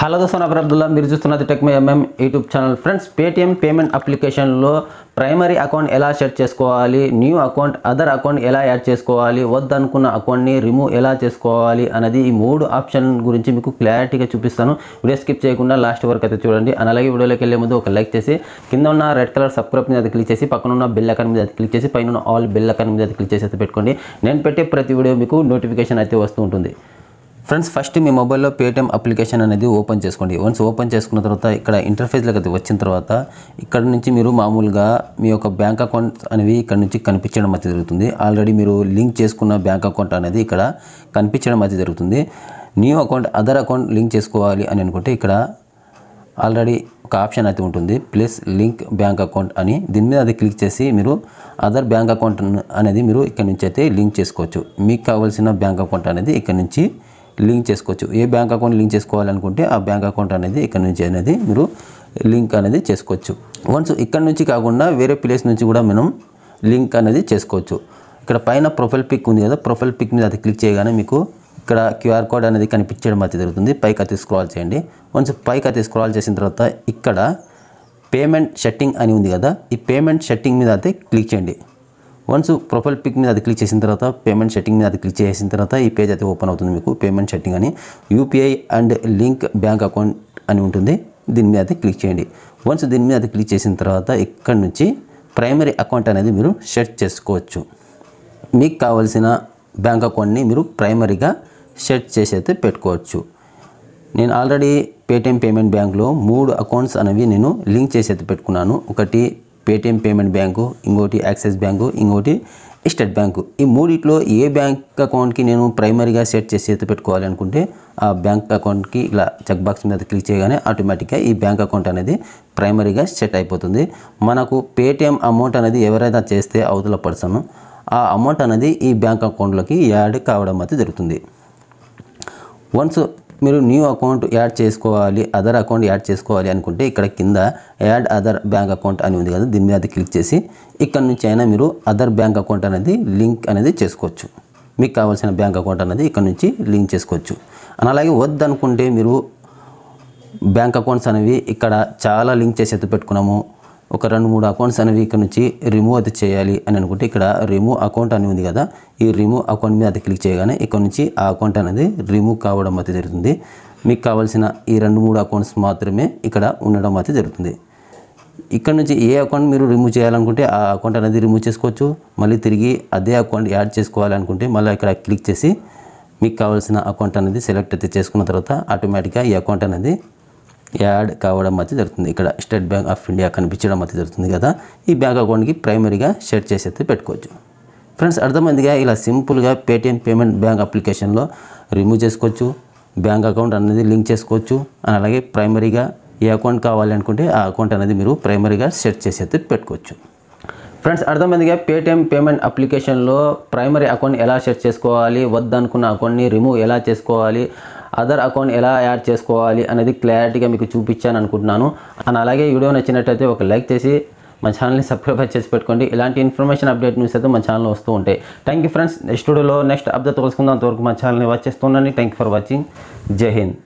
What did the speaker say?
hello దోసన్ అబర్ మీరు చూస్తున్నది టెక్మో ఎంఎం YouTube channel friends Paytm payment అప్లికేషన్లో ప్రైమరీ అకౌంట్ ఎలా సెట్ చేసుకోవాలి న్యూ అకౌంట్ అదర్ అకౌంట్ ఎలా యాడ్ చేసుకోవాలి వద్దనుకున్న అకౌంట్ని రిమూవ్ ఎలా చేసుకోవాలి అనేది ఈ మూడు ఆప్షన్ గురించి మీకు క్లారిటీగా చూపిస్తాను వీడియో స్కిప్ చేయకుండా లాస్ట్ వరకు అయితే చూడండి అని అలాగే వీడియోలోకి వెళ్ళే ముందు ఒక లైక్ చేసి కింద ఉన్న రెడ్ కలర్ సబ్స్క్రైబ్ మీద క్లిక్ చేసి పక్కన ఉన్న బిల్ అకౌంట్ మీద క్లిక్ చేసి పైన ఉన్న ఆల్ బిల్ అకౌంట్ మీద క్లిక్ చేసి అయితే పెట్టుకోండి నేను పెట్టే ప్రతి వీడియో మీకు నోటిఫికేషన్ అయితే వస్తూ ఉంటుంది ఫ్రెండ్స్ ఫస్ట్ మీ మొబైల్లో పేటిఎం అప్లికేషన్ అనేది ఓపెన్ చేసుకోండి వన్స్ ఓపెన్ చేసుకున్న తర్వాత ఇక్కడ ఇంటర్ఫేస్లోకి అది వచ్చిన తర్వాత ఇక్కడ నుంచి మీరు మామూలుగా మీ యొక్క బ్యాంక్ అకౌంట్ అనేవి ఇక్కడ నుంచి కనిపించడం అయితే జరుగుతుంది ఆల్రెడీ మీరు లింక్ చేసుకున్న బ్యాంక్ అకౌంట్ అనేది ఇక్కడ కనిపించడం అయితే జరుగుతుంది new account other account link చేసుకోవాలి అని అనుకుంటే ఇక్కడ ఆల్రెడీ ఒక ఆప్షన్ అయితే ఉంటుంది ప్లస్ లింక్ బ్యాంక్ అకౌంట్ అని దీని మీద అది క్లిక్ చేసి మీరు అదర్ బ్యాంక్ అకౌంట్ అనేది మీరు ఇక్కడ నుంచి అయితే లింక్ చేసుకోవచ్చు మీకు కావాల్సిన బ్యాంక్ అకౌంట్ అనేది ఇక్కడ నుంచి లింక్ చేసుకోవచ్చు ఏ బ్యాంక్ అకౌంట్ లింక్ చేసుకోవాలనుకుంటే ఆ బ్యాంక్ అకౌంట్ అనేది ఇక్కడ నుంచి అనేది మీరు లింక్ అనేది చేసుకోవచ్చు వన్స్ ఇక్కడ నుంచి కాకుండా వేరే ప్లేస్ నుంచి కూడా మనం లింక్ అనేది చేసుకోవచ్చు ఇక్కడ పైన ప్రొఫైల్ పిక్ ఉంది కదా ప్రొఫైల్ పిక్ మీద అది క్లిక్ చేయగానే మీకు ఇక్కడ క్యూఆర్ కోడ్ అనేది కనిపించడం అయితే జరుగుతుంది పైకి అతి స్క్రాల్ చేయండి వన్స్ పైకి అతి స్క్రాల్ చేసిన తర్వాత ఇక్కడ పేమెంట్ సెట్టింగ్ అని ఉంది కదా ఈ పేమెంట్ సెట్టింగ్ మీద అయితే క్లిక్ చేయండి వన్స్ ప్రొఫైల్ పిక్ మీద అది క్లిక్ చేసిన తర్వాత పేమెంట్ సెట్టింగ్ మీద అది క్లిక్ చేసిన తర్వాత ఈ పేజ్ అయితే ఓపెన్ అవుతుంది మీకు పేమెంట్ సెట్టింగ్ అని UPI and link bank account అని ఉంటుంది దీని మీద అయితే క్లిక్ చేయండి వన్స్ దీని మీద అది క్లిక్ చేసిన తర్వాత ఇక్కడ నుంచి ప్రైమరీ అకౌంట్ అనేది మీరు సెట్ చేసుకోవచ్చు మీకు కావలసిన బ్యాంక్ అకౌంట్ని మీరు ప్రైమరీగా సెట్ చేసి అయితే పెట్టుకోవచ్చు నేను ఆల్రెడీ పేటిఎం పేమెంట్ బ్యాంక్లో మూడు అకౌంట్స్ అనేవి నేను లింక్ చేసి అయితే పెట్టుకున్నాను ఒకటి పేటిఎం పేమెంట్ బ్యాంకు ఇంకోటి యాక్సిస్ బ్యాంకు ఇంకోటి స్టేట్ బ్యాంకు ఈ మూడిట్లో ఏ బ్యాంక్ అకౌంట్కి నేను ప్రైమరీగా సెట్ చేసి ఎత్తు పెట్టుకోవాలనుకుంటే ఆ బ్యాంక్ అకౌంట్కి ఇలా చెక్ బాక్స్ మీద క్లిక్ చేయగానే ఆటోమేటిక్గా ఈ బ్యాంక్ అకౌంట్ అనేది ప్రైమరీగా సెట్ అయిపోతుంది మనకు పేటిఎం అమౌంట్ అనేది ఎవరైనా చేస్తే అవతల పర్సన్ ఆ అమౌంట్ అనేది ఈ బ్యాంక్ అకౌంట్లోకి యాడ్ కావడం అయితే జరుగుతుంది వన్స్ మీరు న్యూ అకౌంట్ యాడ్ చేసుకోవాలి అదర్ అకౌంట్ యాడ్ చేసుకోవాలి అనుకుంటే ఇక్కడ కింద యాడ్ అదర్ బ్యాంక్ అకౌంట్ అని ఉంది కదా దీని మీద క్లిక్ చేసి ఇక్కడ నుంచి అయినా మీరు అదర్ బ్యాంక్ అకౌంట్ అనేది లింక్ అనేది చేసుకోవచ్చు మీకు కావాల్సిన బ్యాంక్ అకౌంట్ అనేది ఇక్కడ నుంచి లింక్ చేసుకోవచ్చు అని అలాగే వద్దనుకుంటే మీరు బ్యాంక్ అకౌంట్స్ అనేవి ఇక్కడ చాలా లింక్ చేసి ఎత్తు పెట్టుకున్నాము ఒక రెండు మూడు అకౌంట్స్ అనేవి ఇక్కడ నుంచి రిమూవ్ అయితే చేయాలి అని అనుకుంటే ఇక్కడ రిమూవ్ అకౌంట్ అని ఉంది కదా ఈ రిమూవ్ అకౌంట్ మీద అది క్లిక్ చేయగానే ఇక్కడ నుంచి ఆ అకౌంట్ అనేది రిమూవ్ కావడం అయితే జరుగుతుంది మీకు కావాల్సిన ఈ రెండు మూడు అకౌంట్స్ మాత్రమే ఇక్కడ ఉండడం అయితే జరుగుతుంది ఇక్కడ నుంచి ఏ అకౌంట్ మీరు రిమూవ్ చేయాలనుకుంటే ఆ అకౌంట్ అనేది రిమూవ్ చేసుకోవచ్చు మళ్ళీ తిరిగి అదే అకౌంట్ యాడ్ చేసుకోవాలనుకుంటే మళ్ళీ ఇక్కడ క్లిక్ చేసి మీకు కావాల్సిన అకౌంట్ అనేది సెలెక్ట్ అయితే చేసుకున్న తర్వాత ఆటోమేటిక్గా ఈ అకౌంట్ అనేది యాడ్ కావడం అయితే జరుగుతుంది ఇక్కడ స్టేట్ బ్యాంక్ ఆఫ్ ఇండియా కనిపించడం అయితే జరుగుతుంది కదా ఈ బ్యాంక్ అకౌంట్కి ప్రైమరీగా సెట్ చేసి అయితే పెట్టుకోవచ్చు ఫ్రెండ్స్ అర్థమైందిగా ఇలా సింపుల్గా పేటిఎం పేమెంట్ బ్యాంక్ అప్లికేషన్లో రిమూవ్ చేసుకోవచ్చు బ్యాంక్ అకౌంట్ అనేది లింక్ చేసుకోవచ్చు అని అలాగే ప్రైమరీగా ఏ అకౌంట్ కావాలి అనుకుంటే ఆ అకౌంట్ అనేది మీరు ప్రైమరీగా సెట్ చేసి అయితే పెట్టుకోవచ్చు ఫ్రెండ్స్ అర్థమైందిగా పేటిఎం పేమెంట్ అప్లికేషన్లో ప్రైమరీ అకౌంట్ ఎలా సెట్ చేసుకోవాలి వద్దనుకున్న అకౌంట్ని రిమూవ్ ఎలా చేసుకోవాలి అదర్ అకౌంట్ ఎలా యాడ్ చేసుకోవాలి అనేది క్లారిటీగా మీకు చూపించాను అనుకుంటున్నాను అండ్ అలాగే వీడియో నచ్చినట్టయితే ఒక లైక్ చేసి మా ఛానల్ని సబ్స్క్రైబ్ చేసి పెట్టుకోండి ఇలాంటి ఇన్ఫర్మేషన్ అప్డేట్ న్యూస్ అయితే మా ఛానల్లో వస్తూ ఉంటాయి థ్యాంక్ ఫ్రెండ్స్ నెక్స్ట్ వీడియోలో నెక్స్ట్ అప్డేట్ తెలుసుకుందాం అంతవరకు మా ఛానల్ని వాచ్ చేస్తుండండి థ్యాంక్ ఫర్ వాచింగ్ జై హింద్